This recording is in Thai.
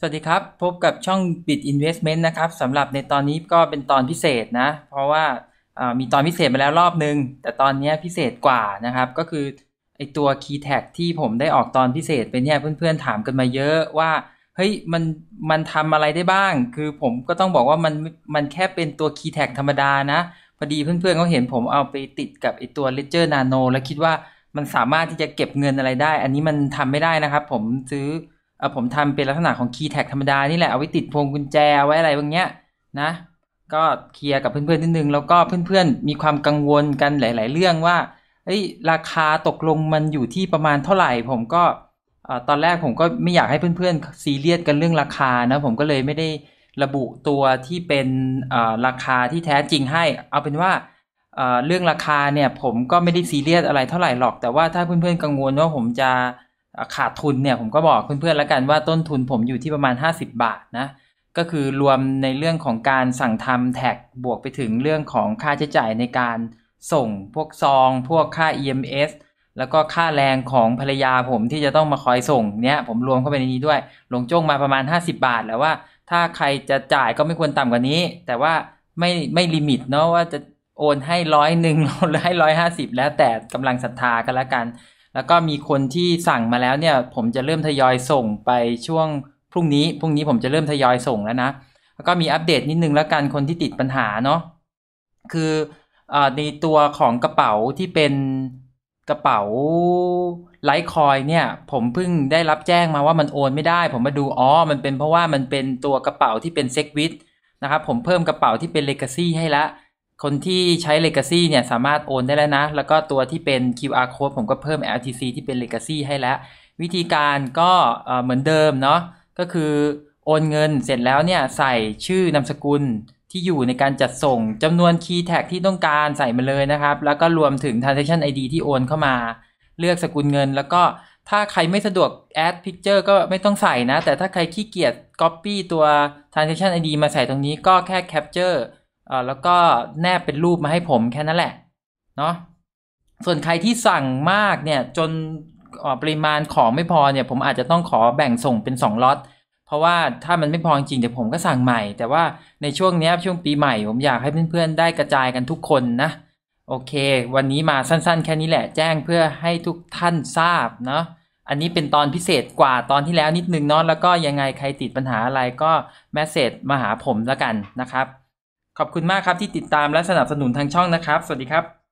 สวัสดีครับ พบกับช่อง Bit Investment นะครับสำหรับในตอนนี้ก็เป็นตอนพิเศษนะ เพราะว่ามีตอนพิเศษมาแล้วรอบนึง แต่ตอนนี้พิเศษกว่านะครับ ก็คือไอตัว Key Tag ที่ผมได้ออกตอนพิเศษเปเนี่ยเพื่อนๆถามกันมาเยอะว่า เฮ้ยมันมันทำอะไรได้บ้าง คือผมก็ต้องบอกว่ามันมันแค่เป็นตัว Key Tag ธรรมดานะ พอดีเพื่อนๆเขาเห็นผมเอาไปติดกับไอตัว Ledger Nano แล้วคิดว่ามันสามารถที่จะเก็บเงินอะไรได้ อันนี้มันทำไม่ได้นะครับ ผมซื้อเอาผมทำเป็นลักษณะของคีย์แท็กธรรมดา นี่แหละ เอาไว้ติดพวงกุญแจไว้อะไรบางเงี้ยนะ ก็เคลียร์กับเพื่อนๆนิดนึงแล้วก็เพื่อนๆมีความกังวลกันหลาย ๆ เรื่องว่าเฮ้ยราคาตกลงมันอยู่ที่ประมาณเท่าไหร่ ผมก็ตอนแรกผมก็ไม่อยากให้เพื่อนๆซีเรียสกันเรื่องราคา นะ ผมก็เลยไม่ได้ระบุตัวที่เป็นราคาที่แท้จริงให้ เอาเป็นว่าเรื่องราคาเนี่ยผมก็ไม่ได้ซีเรียสอะไรเท่าไหร่หรอก แต่ว่าถ้าเพื่อน ๆกังวลว่าผมจะขาดทุนเนี่ยผมก็บอกเพื่อนๆแล้วกันว่าต้นทุนผมอยู่ที่ประมาณ 50 บาทนะ ก็คือรวมในเรื่องของการสั่งทำแท็กบวกไปถึงเรื่องของค่าใช้จ่ายในการส่งพวกซองพวกค่า EMS แล้วก็ค่าแรงของภรรยาผมที่จะต้องมาคอยส่งเนี่ยผมรวมเข้าไปในนี้ด้วย ลงจ้งมาประมาณ 50 บาทแล้วว่าถ้าใครจะจ่ายก็ไม่ควรต่ำกว่านี้ แต่ว่าไม่ ไม่ลิมิตเนาะว่าจะโอนให้ร้อยหนึ่งหรือให้ร้อยห้าสิบแล้วแต่กำลังศรัทธากันละกันแล้วก็มีคนที่สั่งมาแล้วเนี่ย ผมจะเริ่มทยอยส่งไปช่วงพรุ่งนี้ พรุ่งนี้ผมจะเริ่มทยอยส่งแล้วนะแล้วก็มีอัปเดตนิดนึงแล้วกัน คนที่ติดปัญหาเนาะคืออในตัวของกระเป๋าที่เป็นกระเป๋าไลท์คอยเนี่ย ผมเพิ่งได้รับแจ้งมาว่ามันโอนไม่ได้ ผมมาดูอ๋อมันเป็นเพราะว่ามันเป็นตัวกระเป๋าที่เป็นเซ็กวิทนะครับผมเพิ่มกระเป๋าที่เป็นเลกาซี่ให้แล้วคนที่ใช้ Legacy เนี่ยสามารถโอนได้แล้วนะ แล้วก็ตัวที่เป็น QR code ผมก็เพิ่ม LTC ที่เป็น Legacy ให้แล้ว วิธีการก็เหมือนเดิมเนาะก็คือโอนเงินเสร็จแล้วเนี่ยใส่ชื่อนามสกุลที่อยู่ในการจัดส่งจำนวน Key Tag ที่ต้องการใส่มาเลยนะครับ แล้วก็รวมถึง Transaction ID ที่โอนเข้ามา เลือกสกุลเงิน แล้วก็ ถ้าใครไม่สะดวก Add Picture ก็ไม่ต้องใส่นะ แต่ถ้าใครขี้เกียจ Copy ตัว Transaction ID มาใส่ตรงนี้ก็แค่ Capture อ่าแล้วก็แนบเป็นรูปมาให้ผมแค่นั้นแหละเนาะส่วนใครที่สั่งมากเนี่ยจนปริมาณของไม่พอเนี่ย ผมอาจจะต้องขอแบ่งส่งเป็น2ล็อต เพราะว่าถ้ามันไม่พอจริงเดี๋ยวผมก็สั่งใหม่ แต่ว่าในช่วงนี้ช่วงปีใหม่ ผมอยากให้เพื่อนๆได้กระจายกันทุกคนนะ โอเค วันนี้มาสั้น ๆ แค่นี้แหละแจ้งเพื่อให้ทุกท่านทราบเนาะอันนี้เป็นตอนพิเศษกว่าตอนที่แล้วนิดนึงเนาะแล้วก็ยังไงใครติดปัญหาอะไรก็แมสเซจมาหาผมแล้วกันนะครับขอบคุณมากครับที่ติดตามและสนับสนุนทางช่องนะครับ สวัสดีครับ